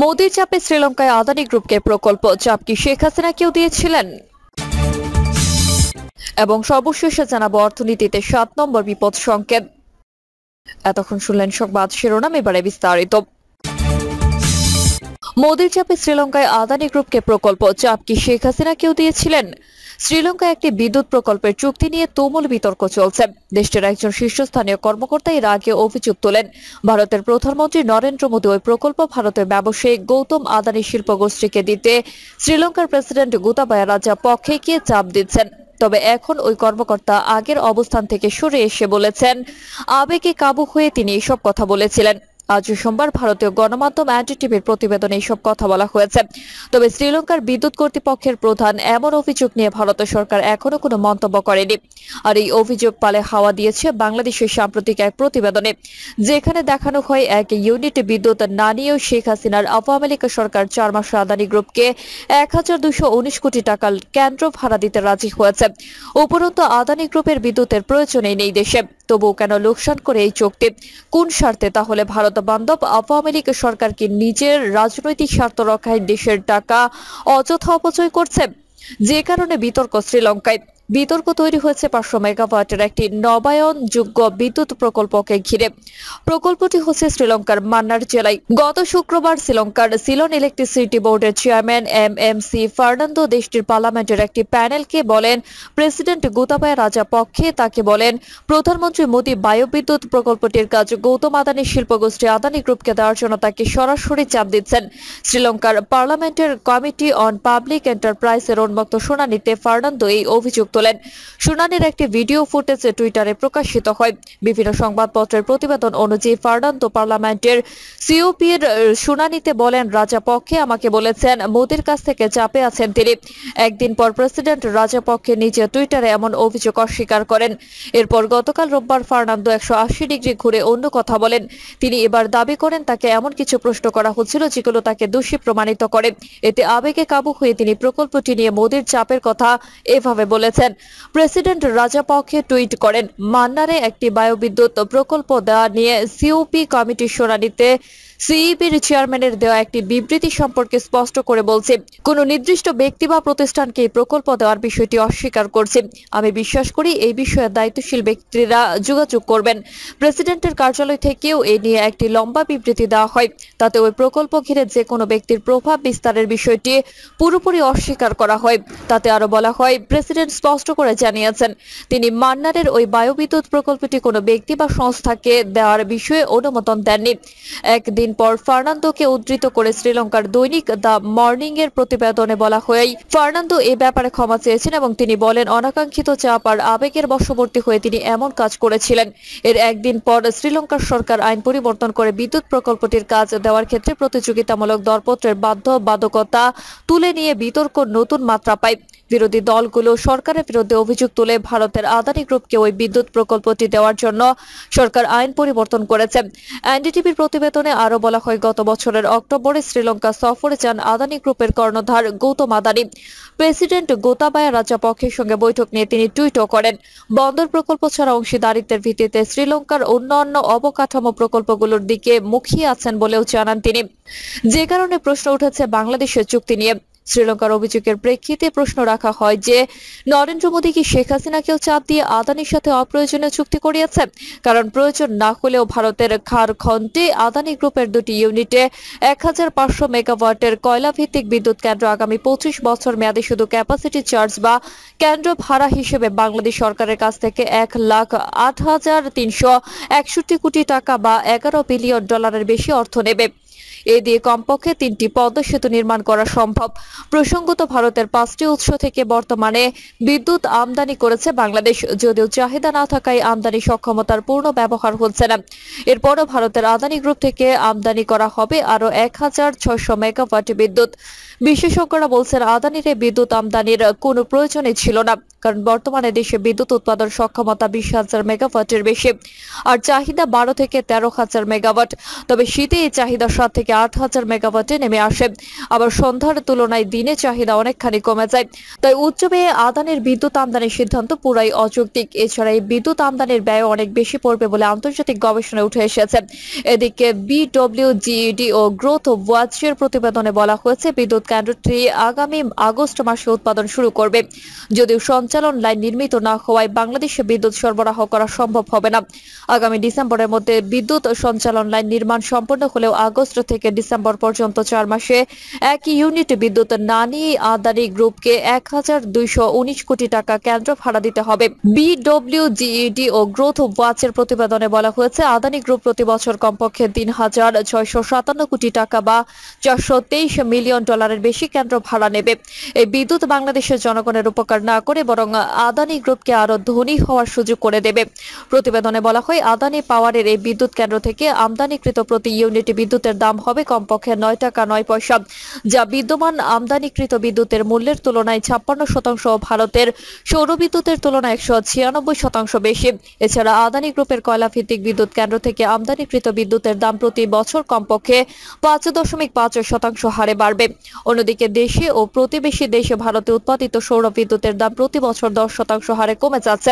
মোদির চাপে শ্রীলঙ্কায় আদানি গ্রুপকে প্রকল্প চাপ কি শেখ হাসিনা কেউ দিয়েছিলেন এবং সর্বশেষে জানাবো অর্থনীতিতে সাত নম্বর বিপদ সংকেত এতক্ষণ শুনলেন সংবাদ শিরোনাম এবারে বিস্তারিত মোদির চাপে শ্রীলঙ্কায় আদানি গ্রুপকে প্রকল্প চাপ কি শেখ হাসিনা কেউ দিয়েছিলেন শ্রীলঙ্কায় একটি বিদ্যুৎ প্রকল্পের চুক্তি নিয়ে তুমুল বিতর্ক চলছে দেশটির একজন শীর্ষস্থানীয় কর্মকর্তা এর আগে অভিযোগ তোলেন ভারতের প্রধানমন্ত্রী নরেন্দ্র মোদী ওই প্রকল্প ভারতের ব্যবসায়ী গৌতম আদানি শিল্প গোষ্ঠীকে দিতে শ্রীলঙ্কার প্রেসিডেন্ট গোতাবায়া রাজা পক্ষে গিয়ে চাপ দিচ্ছেন তবে এখন ওই কর্মকর্তা আগের অবস্থান থেকে সরে এসে বলেছেন আবেগে কাবু হয়ে তিনি এসব কথা বলেছিলেন আজ সোমবার ভারতীয় গণমাধ্যম টিভির প্রতিবেদনে এইসব কথা বলা হয়েছে তবে শ্রীলঙ্কার বিদ্যুৎ কর্তৃপক্ষের প্রধান এমন অভিযোগ নিয়ে ভারত সরকার এখনো কোনো মন্তব্য করেনি আর এই অভিযোগ পালে হাওয়া দিয়েছে বাংলাদেশের সাম্প্রতিক এক প্রতিবেদনে যেখানে দেখানো হয় এক ইউনিট বিদ্যুৎ না নিয়েও শেখ হাসিনার আওয়ামী লীগ সরকার চার মাস আদানি গ্রুপকে এক কোটি টাকার কেন্দ্র ভাড়া দিতে রাজি হয়েছে উপরন্ত আদানি গ্রুপের বিদ্যুতের প্রয়োজনেই নেই দেশে তবু কেন লোকসান করে এই চুক্তি কোন স্বার্থে তাহলে ভারত বান্ধব আওয়ামী লীগ সরকারকে নিজের রাজনৈতিক স্বার্থ রক্ষায় দেশের টাকা অযথা অপচয় করছে যে কারণে বিতর্ক শ্রীলঙ্কায় বিতর্ক তৈরি হয়েছে পাঁচশো মেগাওয়াটের একটি নবায়নযোগ্য বিদ্যুৎ প্রকল্পকে ঘিরে প্রকল্পটি হচ্ছে শ্রীলঙ্কার মান্নার জেলায় গত শুক্রবার শ্রীলঙ্কার সিলন ইলেকট্রিসিটি বোর্ডের chairman M M C Fernando দেশটির পার্লামেন্টের একটি প্যানেলকে বলেন প্রেসিডেন্ট গোতাবায় রাজা পক্ষে তাকে বলেন প্রধানমন্ত্রী মোদী বায়ুবিদ্যুৎ প্রকল্পটির কাজ গৌতম আদানি শিল্পগোষ্ঠী আদানি গ্রুপকে দেওয়ার জন্য তাকে সরাসরি চাপ দিচ্ছেন শ্রীলঙ্কার পার্লামেন্টের কমিটি অন পাবলিক এন্টারপ্রাইজের উন্মুক্ত শুনানিতে ফার্নান্দো এই অভিযোগ তোলেন শুনানির একটি ভিডিও ফুটেজ টুইটারে প্রকাশিত হয় বিভিন্ন সংবাদপত্রের প্রতিবেদন অনুযায়ী ফার্নান্দো পার্লামেন্টের সিওপির শুনানিতে বলেন রাজাপক্ষে আমাকে বলেছেন মোদির কাছ থেকে চাপে আছেন তিনি একদিন পর প্রেসিডেন্ট রাজাপক্ষে নিজে টুইটারে এমন অভিযোগ অস্বীকার করেন এরপর গতকাল রোববার ফার্নান্দো একশো ডিগ্রি ঘুরে অন্য কথা বলেন তিনি এবার দাবি করেন তাকে এমন কিছু প্রশ্ন করা হচ্ছিল যেগুলো তাকে দোষী প্রমাণিত করে এতে আবেগে কাবু হয়ে তিনি প্রকল্পটি নিয়ে মোদির চাপের কথা এভাবে বলেছেন করেছেন প্রেসিডেন্ট রাজাপক্ষে টুইট করেন মান্নারে একটি বায়ুবিদ্যুৎ প্রকল্প দেওয়া নিয়ে সিওপি কমিটির শুনানিতে সিইপির চেয়ারম্যানের দেওয়া একটি বিবৃতি সম্পর্কে স্পষ্ট করে বলছে কোনো নির্দিষ্ট ব্যক্তি বা প্রতিষ্ঠানকে এই প্রকল্প দেওয়ার বিষয়টি অস্বীকার করছে আমি বিশ্বাস করি এই বিষয়ে দায়িত্বশীল ব্যক্তিরা যোগাযোগ করবেন প্রেসিডেন্টের কার্যালয় থেকেও এ নিয়ে একটি লম্বা বিবৃতি দেওয়া হয় তাতে ওই প্রকল্প ঘিরে যে কোনো ব্যক্তির প্রভাব বিস্তারের বিষয়টি পুরোপুরি অস্বীকার করা হয় তাতে আরো বলা হয় প্রেসিডেন্ট স্পষ্ট স্পষ্ট করে জানিয়েছেন তিনি মান্নারের ওই বায়ুবিদ্যুৎ প্রকল্পটি কোনো ব্যক্তি বা সংস্থাকে দেওয়ার বিষয়ে অনুমোদন দেননি একদিন পর ফার্নান্দোকে উদ্ধৃত করে শ্রীলঙ্কার দৈনিক দ্য মর্নিং এর প্রতিবেদনে বলা হয়েই ফার্নান্দো এ ব্যাপারে ক্ষমা চেয়েছেন এবং তিনি বলেন অনাকাঙ্ক্ষিত চাপ আর আবেগের বশবর্তী হয়ে তিনি এমন কাজ করেছিলেন এর একদিন পর শ্রীলঙ্কার সরকার আইন পরিবর্তন করে বিদ্যুৎ প্রকল্পটির কাজ দেওয়ার ক্ষেত্রে প্রতিযোগিতামূলক দরপত্রের বাধ্য বাধকতা তুলে নিয়ে বিতর্ক নতুন মাত্রা পায় বিরোধী দলগুলো সরকারের সরকারের বিরুদ্ধে অভিযোগ তুলে ভারতের আদানি গ্রুপকে ওই বিদ্যুৎ প্রকল্পটি দেওয়ার জন্য সরকার আইন পরিবর্তন করেছে এনডিটিভির প্রতিবেদনে আরও বলা হয় গত বছরের অক্টোবরে শ্রীলঙ্কা সফরে যান আদানি গ্রুপের কর্ণধার গৌতম আদানি প্রেসিডেন্ট গোতাবায়া রাজাপক্ষের সঙ্গে বৈঠক নিয়ে তিনি টুইটও করেন বন্দর প্রকল্প ছাড়া অংশীদারিত্বের ভিত্তিতে শ্রীলঙ্কার অন্যান্য অবকাঠামো প্রকল্পগুলোর দিকে মুখিয়ে আছেন বলেও জানান তিনি যে কারণে প্রশ্ন উঠেছে বাংলাদেশের চুক্তি নিয়ে শ্রীলঙ্কার অভিযোগের প্রেক্ষিতে প্রশ্ন রাখা হয় যে নরেন্দ্র মোদী কি শেখ হাসিনাকেও চাপ দিয়ে আদানির সাথে অপ্রয়োজনীয় চুক্তি করিয়াছে কারণ প্রয়োজন না হলেও ভারতের খারখণ্ডে আদানি গ্রুপের দুটি ইউনিটে এক মেগাওয়াটের কয়লা ভিত্তিক বিদ্যুৎ কেন্দ্র আগামী পঁচিশ বছর মেয়াদে শুধু ক্যাপাসিটি চার্জ বা কেন্দ্র ভাড়া হিসেবে বাংলাদেশ সরকারের কাছ থেকে এক লাখ আট হাজার তিনশো একষট্টি কোটি টাকা বা এগারো বিলিয়ন ডলারের বেশি অর্থ নেবে এ দিয়ে কমপক্ষে তিনটি পদ্মা সেতু নির্মাণ করা সম্ভব প্রসঙ্গত ভারতের পাঁচটি উৎস থেকে বর্তমানে বিদ্যুৎ আমদানি করেছে বাংলাদেশ যদিও চাহিদা না থাকায় আমদানি সক্ষমতার পূর্ণ ব্যবহার হচ্ছে না এরপরও ভারতের আদানি গ্রুপ থেকে আমদানি করা হবে আরও এক হাজার ছয়শো মেগাওয়াট বিদ্যুৎ বিশেষজ্ঞরা বলছেন আদানির বিদ্যুৎ আমদানির কোনো প্রয়োজনই ছিল না কারণ বর্তমানে দেশে বিদ্যুৎ উৎপাদন সক্ষমতা বিশ হাজার মেগাওয়াটের বেশি আর চাহিদা বারো থেকে তেরো হাজার মেগাওয়াট তবে শীতে এই চাহিদা সাত থেকে আট হাজার মেগাওয়াটে নেমে আসে আবার সন্ধ্যার তুলনায় দিনে চাহিদা অনেকখানি কমে যায় তাই উচ্চ ব্যয়ে আদানের বিদ্যুৎ আমদানির সিদ্ধান্ত পুরাই অযৌক্তিক এছাড়া এই বিদ্যুৎ আমদানির ব্যয় অনেক বেশি পড়বে বলে আন্তর্জাতিক গবেষণায় উঠে এসেছে এদিকে বিডব্লিউজিইডি ও গ্রোথ ওয়াচের প্রতিবেদনে বলা হয়েছে বিদ্যুৎ কেন্দ্রটি আগামী আগস্ট মাসে উৎপাদন শুরু করবে যদিও সঞ্চয় সঞ্চালন লাইন নির্মিত না হওয়ায় বাংলাদেশে বিদ্যুৎ সরবরাহ করা সম্ভব হবে না আগামী ডিসেম্বরের মধ্যে বিদ্যুৎ সঞ্চালন লাইন নির্মাণ সম্পন্ন হলেও আগস্ট থেকে ডিসেম্বর পর্যন্ত চার মাসে এক ইউনিট বিদ্যুৎ না নিয়ে আদানি গ্রুপকে এক কোটি টাকা কেন্দ্র ভাড়া দিতে হবে বিডব্লিউজিইডি ও গ্রোথ ওয়াচের প্রতিবেদনে বলা হয়েছে আদানি গ্রুপ প্রতি বছর কমপক্ষে তিন হাজার ছয়শো কোটি টাকা বা চারশো মিলিয়ন ডলারের বেশি কেন্দ্র ভাড়া নেবে এই বিদ্যুৎ বাংলাদেশের জনগণের উপকার না করে বড় এবং আদানি গ্রুপকে আরও ধনী হওয়ার সুযোগ করে দেবে প্রতিবেদনে বলা হয় আদানি পাওয়ারের এই বিদ্যুৎ কেন্দ্র থেকে আমদানিকৃত প্রতি ইউনিট বিদ্যুতের দাম হবে কমপক্ষে নয় টাকা নয় পয়সা যা বিদ্যমান আমদানিকৃত বিদ্যুতের মূল্যের তুলনায় ছাপ্পান্ন শতাংশ ভারতের সৌর বিদ্যুতের তুলনায় একশো ছিয়ানব্বই শতাংশ বেশি এছাড়া আদানি গ্রুপের কয়লাভিত্তিক বিদ্যুৎ কেন্দ্র থেকে আমদানিকৃত বিদ্যুতের দাম প্রতি বছর কমপক্ষে পাঁচ দশমিক পাঁচ শতাংশ হারে বাড়বে অন্যদিকে দেশে ও প্রতিবেশী দেশে ভারতে উৎপাদিত সৌর বিদ্যুতের দাম প্রতি বছর বছর দশ শতাংশ হারে কমে যাচ্ছে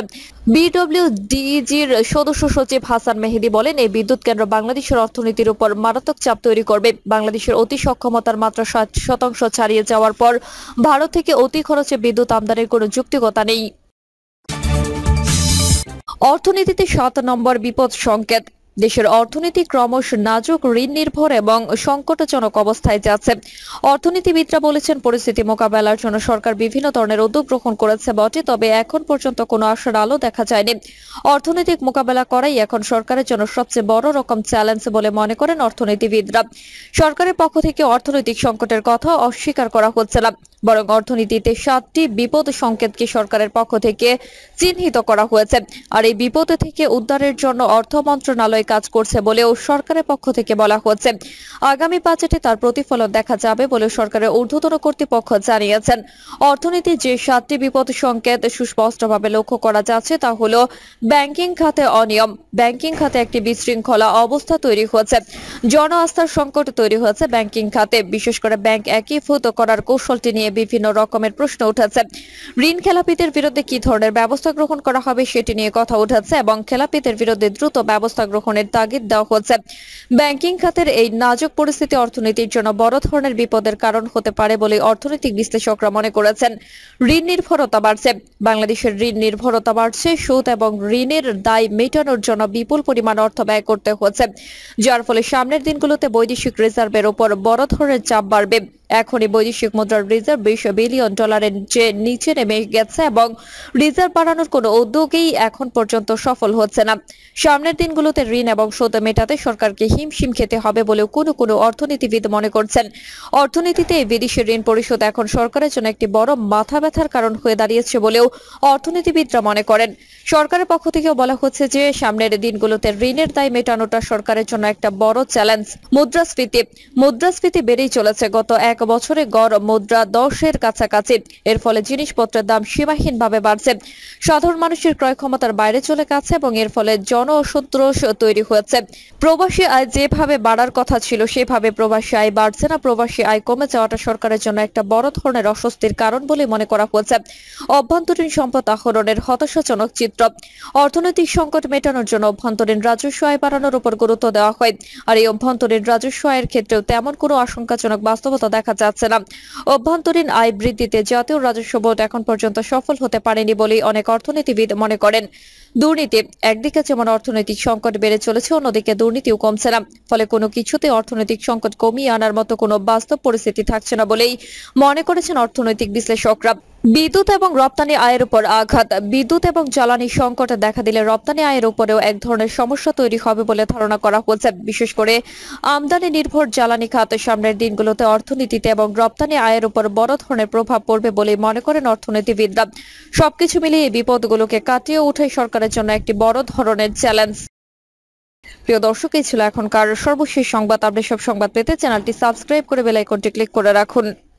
বিডব্লিউডিজির সদস্য সচিব হাসান মেহেদি বলেন এই বিদ্যুৎ কেন্দ্র বাংলাদেশের অর্থনীতির উপর মারাত্মক চাপ তৈরি করবে বাংলাদেশের অতি সক্ষমতার মাত্রা ষাট শতাংশ ছাড়িয়ে যাওয়ার পর ভারত থেকে অতি খরচে বিদ্যুৎ আমদানির কোনো যুক্তিকতা নেই অর্থনীতিতে সাত নম্বর বিপদ সংকেত দেশের অর্থনীতি ক্রমশ নাজুক ঋণ নির্ভর এবং সংকটজনক অবস্থায় যাচ্ছে অর্থনীতিবিদরা বলেছেন পরিস্থিতি মোকাবেলার জন্য সরকার বিভিন্ন ধরনের উদ্যোগ গ্রহণ করেছে বটে তবে এখন পর্যন্ত কোনো আশার আলো দেখা যায়নি অর্থনৈতিক মোকাবেলা করাই এখন সরকারের জন্য সবচেয়ে বড় রকম চ্যালেঞ্জ বলে মনে করেন অর্থনীতিবিদরা সরকারের পক্ষ থেকে অর্থনৈতিক সংকটের কথা অস্বীকার করা হচ্ছে না বরং অর্থনীতিতে সাতটি বিপদ সংকেতকে সরকারের পক্ষ থেকে চিহ্নিত করা হয়েছে আর এই বিপদ থেকে উদ্ধারের জন্য অর্থ মন্ত্রণালয় পর্যায়ে কাজ করছে বলেও সরকারের পক্ষ থেকে বলা হচ্ছে আগামী বাজেটে তার প্রতিফলন দেখা যাবে বলে সরকারের ঊর্ধ্বতন কর্তৃপক্ষ জানিয়েছেন অর্থনীতি যে সাতটি বিপদ সংকেত সুস্পষ্টভাবে লক্ষ্য করা যাচ্ছে তা হলো ব্যাংকিং খাতে অনিয়ম ব্যাংকিং খাতে একটি বিশৃঙ্খলা অবস্থা তৈরি হয়েছে জন আস্থার সংকট তৈরি হয়েছে ব্যাংকিং খাতে বিশেষ করে ব্যাংক একীভূত করার কৌশলটি নিয়ে বিভিন্ন রকমের প্রশ্ন উঠেছে ঋণ খেলাপিদের বিরুদ্ধে কি ধরনের ব্যবস্থা গ্রহণ করা হবে সেটি নিয়ে কথা উঠেছে এবং খেলাপিদের বিরুদ্ধে দ্রুত ব্যবস্থা গ্রহণ গ্রহণের তাগিদ দেওয়া হচ্ছে ব্যাংকিং খাতের এই নাজুক পরিস্থিতি অর্থনীতির জন্য বড় ধরনের বিপদের কারণ হতে পারে বলে অর্থনৈতিক বিশ্লেষকরা মনে করেছেন ঋণ নির্ভরতা বাড়ছে বাংলাদেশের ঋণ নির্ভরতা বাড়ছে সুদ এবং ঋণের দায় মেটানোর জন্য বিপুল পরিমাণ অর্থ ব্যয় করতে হচ্ছে যার ফলে সামনের দিনগুলোতে বৈদেশিক রিজার্ভের উপর বড় ধরনের চাপ বাড়বে এখনই বৈদেশিক মুদ্রার রিজার্ভ বিশ বিলিয়ন ডলারের যে নিচে নেমে গেছে এবং রিজার্ভ বাড়ানোর কোনো উদ্যোগেই এখন পর্যন্ত সফল হচ্ছে না সামনের দিনগুলোতে ঋণ এবং সৌদ মেটাতে সরকারকে হিমশিম খেতে হবে বলেও কোনো কোনো অর্থনীতিবিদ মনে করছেন অর্থনীতিতে এই বিদেশি ঋণ পরিশোধ এখন সরকারের জন্য একটি বড় মাথা ব্যথার কারণ হয়ে দাঁড়িয়েছে বলেও অর্থনীতিবিদরা মনে করেন সরকারের পক্ষ থেকেও বলা হচ্ছে যে সামনের দিনগুলোতে ঋণের দায় মেটানোটা সরকারের জন্য একটা বড় চ্যালেঞ্জ মুদ্রাস্ফীতি মুদ্রাস্ফীতি বেড়েই চলেছে গত এক বছরে গড় মুদ্রা দশের কাছাকাছি এর ফলে জিনিসপত্রের দাম সীমাহীনভাবে বাড়ছে সাধারণ মানুষের ক্রয় ক্ষমতার বাইরে চলে গেছে এবং এর ফলে জন অসন্তোষ তৈরি হয়েছে প্রবাসী আয় যেভাবে বাড়ার কথা ছিল সেভাবে প্রবাসী আয় বাড়ছে না প্রবাসী আয় কমে যাওয়াটা সরকারের জন্য একটা বড় ধরনের অস্বস্তির কারণ বলে মনে করা হয়েছে অভ্যন্তরীণ সম্পদ আহরণের হতাশাজনক চিত্র অর্থনৈতিক সংকট মেটানোর জন্য অভ্যন্তরীণ রাজস্ব আয় বাড়ানোর উপর গুরুত্ব দেওয়া হয় আর এই অভ্যন্তরীণ রাজস্ব আয়ের ক্ষেত্রেও তেমন কোনো আশঙ্কাজনক বাস্তবতা দেখা দেখা যাচ্ছে না অভ্যন্তরীণ আয় বৃদ্ধিতে জাতীয় রাজস্ব বোর্ড এখন পর্যন্ত সফল হতে পারেনি বলেই অনেক অর্থনীতিবিদ মনে করেন দুর্নীতি একদিকে যেমন অর্থনৈতিক সংকট বেড়ে চলেছে অন্যদিকে দুর্নীতিও কমছে না ফলে কোনো কিছুতে অর্থনৈতিক সংকট কমিয়ে আনার মতো কোনো বাস্তব পরিস্থিতি থাকছে না বলেই মনে করেছেন অর্থনৈতিক বিশ্লেষকরা বিদ্যুৎ এবং রপ্তানি আয়ের উপর আঘাত বিদ্যুৎ এবং জ্বালানি সংকট দেখা দিলে রপ্তানি আয়ের উপরেও এক ধরনের সমস্যা তৈরি হবে বলে ধারণা করা হচ্ছে বিশেষ করে আমদানি নির্ভর জ্বালানি খাত সামনের দিনগুলোতে অর্থনীতিতে এবং রপ্তানি আয়ের উপর বড় ধরনের প্রভাব পড়বে বলে মনে করেন অর্থনীতিবিদরা সবকিছু মিলিয়ে এই বিপদগুলোকে কাটিয়ে উঠে সরকারের জন্য একটি বড় ধরনের চ্যালেঞ্জ প্রিয় দর্শক এই ছিল এখনকার সর্বশেষ সংবাদ আপনি সব সংবাদ পেতে চ্যানেলটি সাবস্ক্রাইব করে বেলাইকনটি ক্লিক করে রাখুন